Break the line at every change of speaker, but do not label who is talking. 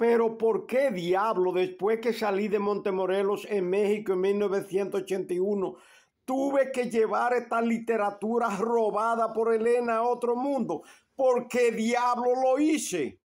Pero ¿por qué diablo después que salí de Montemorelos en México en 1981 tuve que llevar esta literatura robada por Elena a otro mundo? ¿Por qué diablo lo hice?